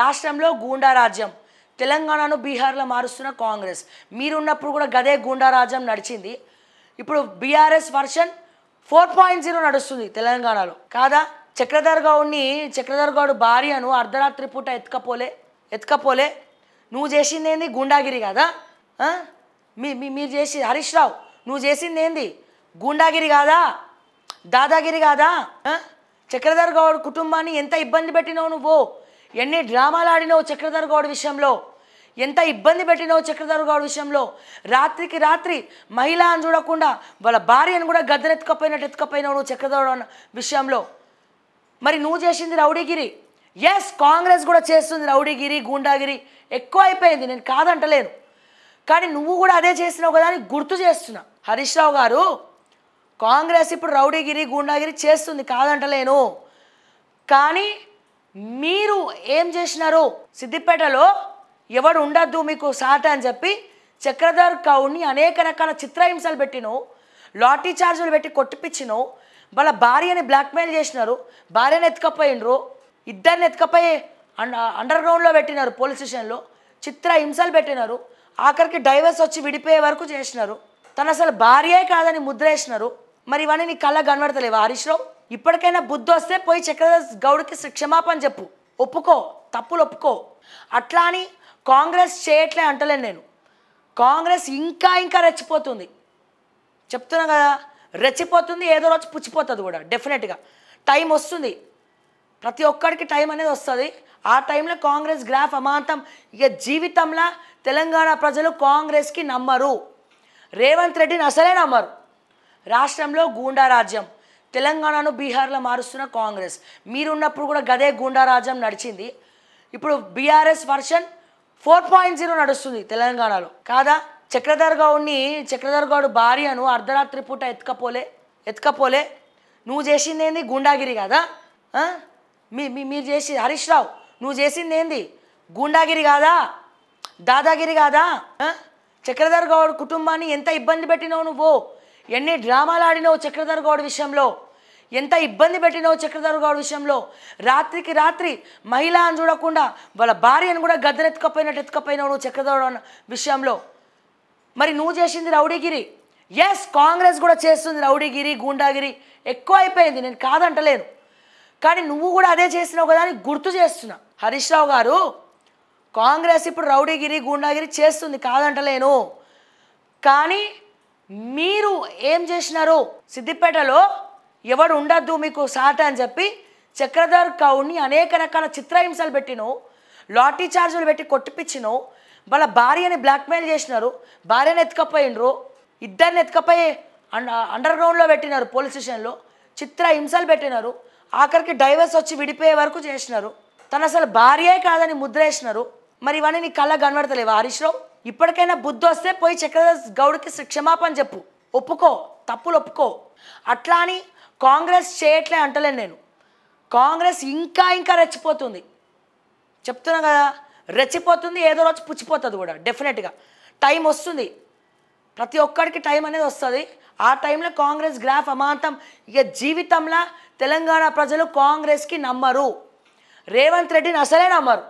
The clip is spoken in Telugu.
రాష్ట్రంలో గూండారాజ్యం తెలంగాణను బీహార్లో మారుస్తున్న కాంగ్రెస్ మీరున్నప్పుడు కూడా గదే గూండారాజ్యం నడిచింది ఇప్పుడు BRS version four point zero నడుస్తుంది తెలంగాణలో కాదా చక్రధర్ గౌడ్ని చక్రధర్ గౌడ్ భార్యను అర్ధరాత్రి పూట ఎత్తుకపోలే ఎత్తుకపోలే నువ్వు చేసింది ఏంది గుండాగిరి కదా మీ మీరు చేసి హరీష్ రావు నువ్వు చేసింది ఏంది గుండాగిరి కాదా దాదాగిరి కాదా చక్రధర్ గౌడ్ కుటుంబాన్ని ఎంత ఇబ్బంది పెట్టినావు నువ్వు ఎన్ని డ్రామాలు ఆడినో చక్రధర్ గౌడ్ విషయంలో ఎంత ఇబ్బంది పెట్టినో చక్రధర్ గౌడ్ విషయంలో రాత్రికి రాత్రి మహిళ అని చూడకుండా వాళ్ళ భార్యను కూడా ఎత్తుకపోయినట్టు ఎత్తుకపోయినావు నువ్వు చక్రధర్ విషయంలో మరి నువ్వు చేసింది రౌడీగిరి ఎస్ కాంగ్రెస్ కూడా చేస్తుంది రౌడీగిరి గూండాగిరి ఎక్కువ అయిపోయింది నేను కాదంటలేను కానీ నువ్వు కూడా అదే చేసినావు కదా అని గుర్తు చేస్తున్నా హరీష్ రావు గారు కాంగ్రెస్ ఇప్పుడు రౌడీగిరి గూండాగిరి చేస్తుంది కాదంటలేను కానీ మీరు ఏం చేసినారు సిద్దిపేటలో ఎవడు ఉండద్దు మీకు సాట అని చెప్పి చక్రధర్ కౌడ్ని అనేక రకాల చిత్రహింసలు పెట్టిను లాటరీ ఛార్జీలు పెట్టి కొట్టిపించిను వాళ్ళ భార్యని బ్లాక్మెయిల్ చేసినారు భార్యని ఎత్తుకపోయినరు ఇద్దరిని ఎత్తుకపోయి అండర్ గ్రౌండ్లో పెట్టినారు పోలీస్ స్టేషన్లో చిత్ర హింసలు పెట్టినారు ఆఖరికి డైవర్స్ వచ్చి విడిపోయే వరకు చేసినారు తను అసలు భార్యే కాదని ముద్ర వేసినారు మరి ఇవన్నీ నీ కళ్ళ కనబడతలేవు హరీష్ రావు ఇప్పటికైనా బుద్ధి వస్తే పోయి చక్రదాస్ గౌడ్కి క్షమాపణ చెప్పు ఒప్పుకో తప్పులు ఒప్పుకో అట్లా అని కాంగ్రెస్ చేయట్లే అంటలేను నేను కాంగ్రెస్ ఇంకా ఇంకా రెచ్చిపోతుంది చెప్తున్నా కదా రెచ్చిపోతుంది ఏదో రోజు పుచ్చిపోతుంది కూడా డెఫినెట్గా టైం వస్తుంది ప్రతి ఒక్కరికి టైం అనేది వస్తుంది ఆ టైంలో కాంగ్రెస్ గ్రాఫ్ అమాంతం ఇక జీవితంలో తెలంగాణ ప్రజలు కాంగ్రెస్కి నమ్మరు రేవంత్ రెడ్డిని అసలే నమ్మరు రాష్ట్రంలో గూండా రాజ్యం తెలంగాణను బీహార్లో మారుస్తున్న కాంగ్రెస్ మీరున్నప్పుడు కూడా గదే గుండారాజ్యం నడిచింది ఇప్పుడు BRS version four point zero నడుస్తుంది తెలంగాణలో కాదా చక్రధర్ గౌడ్ని చక్రధర్ గౌడ్ భార్యను అర్ధరాత్రి పూట ఎత్తుకపోలే ఎత్తుకపోలే నువ్వు చేసింది ఏంది గుండాగిరి కదా మీ మీరు చేసి హరీష్ రావు నువ్వు చేసింది ఏంది గుండాగిరి కాదా దాదాగిరి కాదా చక్రధర్ గౌడ్ కుటుంబాన్ని ఎంత ఇబ్బంది పెట్టినావు నువ్వు ఎన్ని డ్రామాలు ఆడినో చక్రధర్ గౌడ్ విషయంలో ఎంత ఇబ్బంది పెట్టినో చక్రధర్ గౌడ్ విషయంలో రాత్రికి రాత్రి మహిళ అని చూడకుండా వాళ్ళ భార్యను కూడా ఎత్తుకపోయినట్టు ఎత్తుకపోయినావు నువ్వు చక్రధర్ విషయంలో మరి నువ్వు చేసింది రౌడీగిరి ఎస్ కాంగ్రెస్ కూడా చేస్తుంది రౌడీగిరి గూండాగిరి ఎక్కువ అయిపోయింది నేను కాదంటలేను కానీ నువ్వు కూడా అదే చేసినావు కదా అని గుర్తు చేస్తున్నా హరీష్ రావు గారు కాంగ్రెస్ ఇప్పుడు రౌడీగిరి గూండాగిరి చేస్తుంది కాదంటలేను కానీ మీరు ఏం చేసినారు సిద్దిపేటలో ఎవడు ఉండద్దు మీకు సాట అని చెప్పి చక్రధర్ కౌడ్ని అనేక రకాల చిత్రహింసలు పెట్టినో లాటరీ ఛార్జీలు పెట్టి కొట్టిపించినో వాళ్ళ భార్యని బ్లాక్మెయిల్ చేసినారు భార్యని ఎత్తుకపోయినరు ఇద్దరిని ఎత్తుకపోయి అండర్ గ్రౌండ్లో పెట్టినారు పోలీస్ స్టేషన్లో చిత్ర హింసలు పెట్టినారు ఆఖరికి డైవర్స్ వచ్చి విడిపోయే వరకు చేసినారు తను అసలు భార్యే కాదని ముద్ర వేసినారు మరి ఇవన్నీ నీ కళ్ళ కనబడతలేవు హరీష్ రావు ఇప్పటికైనా బుద్ధి వస్తే పోయి చక్రదాస్ గౌడ్కి క్షమాపణ చెప్పు ఒప్పుకో తప్పులు ఒప్పుకో అట్లా అని కాంగ్రెస్ చేయట్లే అంటలేను నేను కాంగ్రెస్ ఇంకా ఇంకా రెచ్చిపోతుంది చెప్తున్నా కదా రెచ్చిపోతుంది ఏదో రోజు పుచ్చిపోతుంది కూడా డెఫినెట్గా టైం వస్తుంది ప్రతి ఒక్కరికి టైం అనేది వస్తుంది ఆ టైంలో కాంగ్రెస్ గ్రాఫ్ అమాంతం ఇక జీవితంలో తెలంగాణ ప్రజలు కాంగ్రెస్కి నమ్మరు రేవంత్ రెడ్డిని అసలే నమ్మరు